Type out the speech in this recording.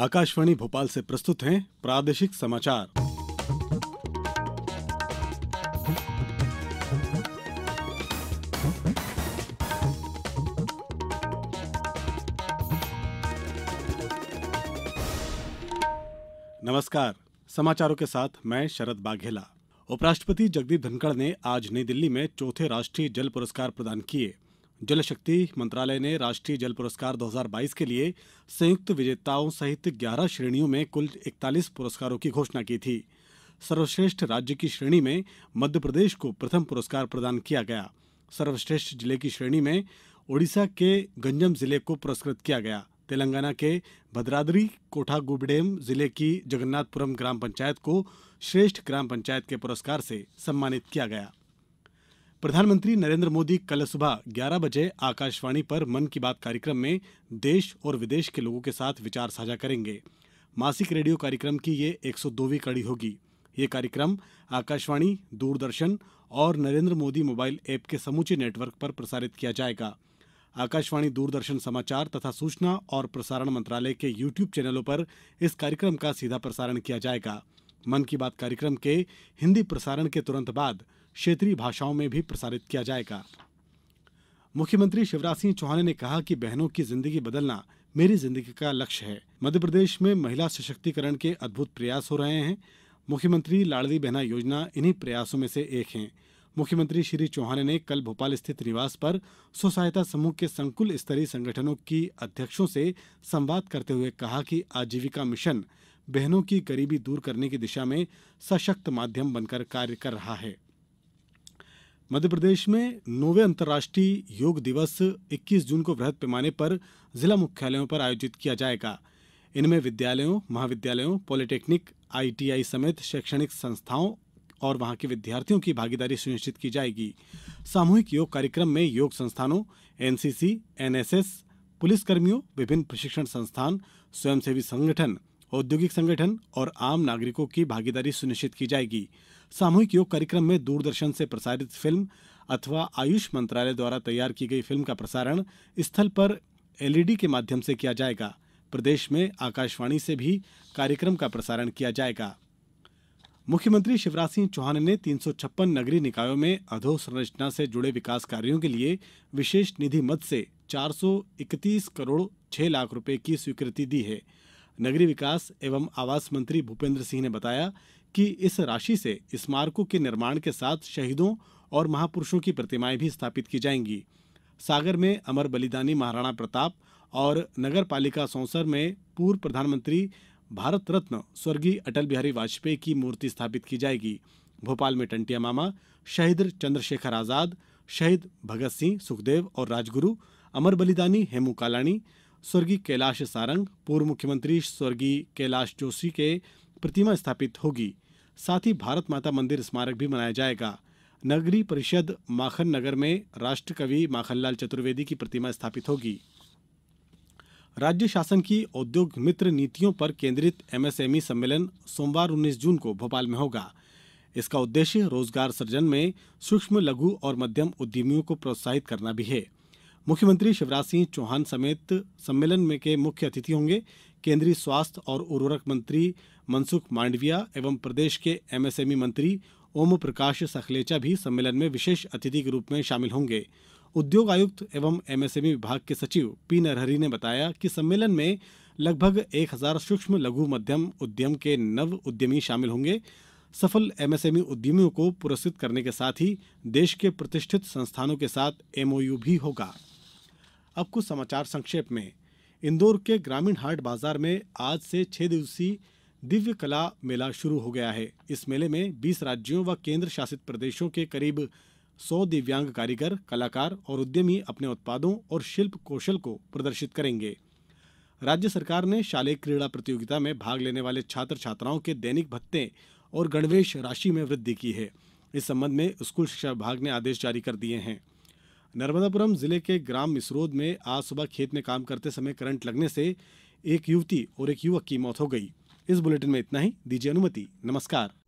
आकाशवाणी भोपाल से प्रस्तुत हैं प्रादेशिक समाचार नमस्कार समाचारों के साथ मैं शरद बाघेला उपराष्ट्रपति जगदीप धनखड़ ने आज नई दिल्ली में चौथे राष्ट्रीय जल पुरस्कार प्रदान किए जल शक्ति मंत्रालय ने राष्ट्रीय जल पुरस्कार 2022 के लिए संयुक्त विजेताओं सहित 11 श्रेणियों में कुल 41 पुरस्कारों की घोषणा की थी सर्वश्रेष्ठ राज्य की श्रेणी में मध्य प्रदेश को प्रथम पुरस्कार प्रदान किया गया सर्वश्रेष्ठ जिले की श्रेणी में ओडिशा के गंजम जिले को पुरस्कृत किया गया तेलंगाना के भद्राद्री कोठागुबडेम जिले की जगन्नाथपुरम ग्राम पंचायत को श्रेष्ठ ग्राम पंचायत के पुरस्कार से सम्मानित किया गया प्रधानमंत्री नरेंद्र मोदी कल सुबह ग्यारह बजे आकाशवाणी पर मन की बात कार्यक्रम में देश और विदेश के लोगों के साथ विचार साझा करेंगे मासिक रेडियो कार्यक्रम की ये 102वीं कड़ी होगी ये कार्यक्रम आकाशवाणी दूरदर्शन और नरेंद्र मोदी मोबाइल ऐप के समूचे नेटवर्क पर प्रसारित किया जाएगा आकाशवाणी दूरदर्शन समाचार तथा सूचना और प्रसारण मंत्रालय के यूट्यूब चैनलों पर इस कार्यक्रम का सीधा प्रसारण किया जाएगा मन की बात कार्यक्रम के हिंदी प्रसारण के तुरंत बाद क्षेत्रीय भाषाओं में भी प्रसारित किया जाएगा मुख्यमंत्री शिवराज सिंह चौहान ने कहा कि बहनों की जिंदगी बदलना मेरी जिंदगी का लक्ष्य है मध्यप्रदेश में महिला सशक्तिकरण के अद्भुत प्रयास हो रहे हैं मुख्यमंत्री लाड़ली बहना योजना इन्हीं प्रयासों में से एक है मुख्यमंत्री श्री चौहान ने कल भोपाल स्थित निवास पर स्व सहायता समूह के संकुल स्तरीय संगठनों की अध्यक्षों से संवाद करते हुए कहा कि आजीविका मिशन बहनों की गरीबी दूर करने की दिशा में सशक्त माध्यम बनकर कार्य कर रहा है मध्य प्रदेश में नोवे अंतर्राष्ट्रीय योग दिवस 21 जून को वृहद पैमाने पर जिला मुख्यालयों पर आयोजित किया जाएगा इनमें विद्यालयों महाविद्यालयों पॉलिटेक्निक आईटीआई समेत शैक्षणिक संस्थाओं और वहां के विद्यार्थियों की भागीदारी सुनिश्चित की जाएगी सामूहिक योग कार्यक्रम में योग संस्थानों एनसीसी एनएसएस पुलिसकर्मियों विभिन्न प्रशिक्षण संस्थान स्वयंसेवी संगठन औद्योगिक संगठन और आम नागरिकों की भागीदारी सुनिश्चित की जाएगी सामूहिक योग कार्यक्रम में दूरदर्शन से प्रसारित फिल्म अथवा आयुष मंत्रालय द्वारा तैयार की गई फिल्म का प्रसारण स्थल पर एलईडी के माध्यम से किया जाएगा प्रदेश में आकाशवाणी से भी कार्यक्रम का प्रसारण किया जाएगा मुख्यमंत्री शिवराज सिंह चौहान ने तीन नगरीय निकायों में अधोसंरचना से जुड़े विकास कार्यों के लिए विशेष निधि मद से 431 करोड़ 6 लाख रुपए की स्वीकृति दी है नगरीय विकास एवं आवास मंत्री भूपेन्द्र सिंह ने बताया कि इस राशि से स्मारकों के निर्माण के साथ शहीदों और महापुरुषों की प्रतिमाएं भी स्थापित की जाएंगी सागर में अमर बलिदानी महाराणा प्रताप और नगर पालिका सौंसर में पूर्व प्रधानमंत्री भारत रत्न स्वर्गीय अटल बिहारी वाजपेयी की मूर्ति स्थापित की जाएगी भोपाल में टंटिया मामा शहीद चंद्रशेखर आजाद शहीद भगत सिंह सुखदेव और राजगुरु अमर बलिदानी हेमू कालानी स्वर्गीय कैलाश सारंग पूर्व मुख्यमंत्री स्वर्गीय कैलाश जोशी के प्रतिमा स्थापित होगी साथ ही भारत माता मंदिर स्मारक भी मनाया जाएगा नगरी परिषद माखन नगर में राष्ट्रकवि माखनलाल चतुर्वेदी की प्रतिमा स्थापित होगी राज्य शासन की औद्योग मित्र नीतियों पर केंद्रित एमएसएमई सम्मेलन सोमवार 19 जून को भोपाल में होगा इसका उद्देश्य रोजगार सृजन में सूक्ष्म लघु और मध्यम उद्यमियों को प्रोत्साहित करना भी है मुख्यमंत्री शिवराज सिंह चौहान समेत सम्मेलन में के मुख्य अतिथि होंगे केंद्रीय स्वास्थ्य और उर्वरक मंत्री मनसुख मांडविया एवं प्रदेश के एमएसएमई मंत्री ओम प्रकाश सखलेचा भी सम्मेलन में विशेष अतिथि के रूप में शामिल होंगे उद्योग आयुक्त एवं एमएसएमई विभाग के सचिव पी नरहरी ने बताया कि सम्मेलन में लगभग एक हजार सूक्ष्म लघु मध्यम उद्यम के नव उद्यमी शामिल होंगे सफल एमएसएमई उद्यमियों को पुरस्कृत करने के साथ ही देश के प्रतिष्ठित संस्थानों के साथ एमओयू भी होगा अब कुछ समाचार संक्षेप में इंदौर के ग्रामीण हाट बाजार में आज से छह दिवसीय दिव्य कला मेला शुरू हो गया है इस मेले में 20 राज्यों व केंद्र शासित प्रदेशों के करीब 100 दिव्यांग कारीगर कलाकार और उद्यमी अपने उत्पादों और शिल्प कौशल को प्रदर्शित करेंगे राज्य सरकार ने शालेय क्रीड़ा प्रतियोगिता में भाग लेने वाले छात्र छात्राओं के दैनिक भत्ते और गणवेश राशि में वृद्धि की है इस संबंध में स्कूल शिक्षा विभाग ने आदेश जारी कर दिए हैं नर्मदापुरम जिले के ग्राम मिसरोद में आज सुबह खेत में काम करते समय करंट लगने से एक युवती और एक युवक की मौत हो गई इस बुलेटिन में इतना ही दीजिए अनुमति नमस्कार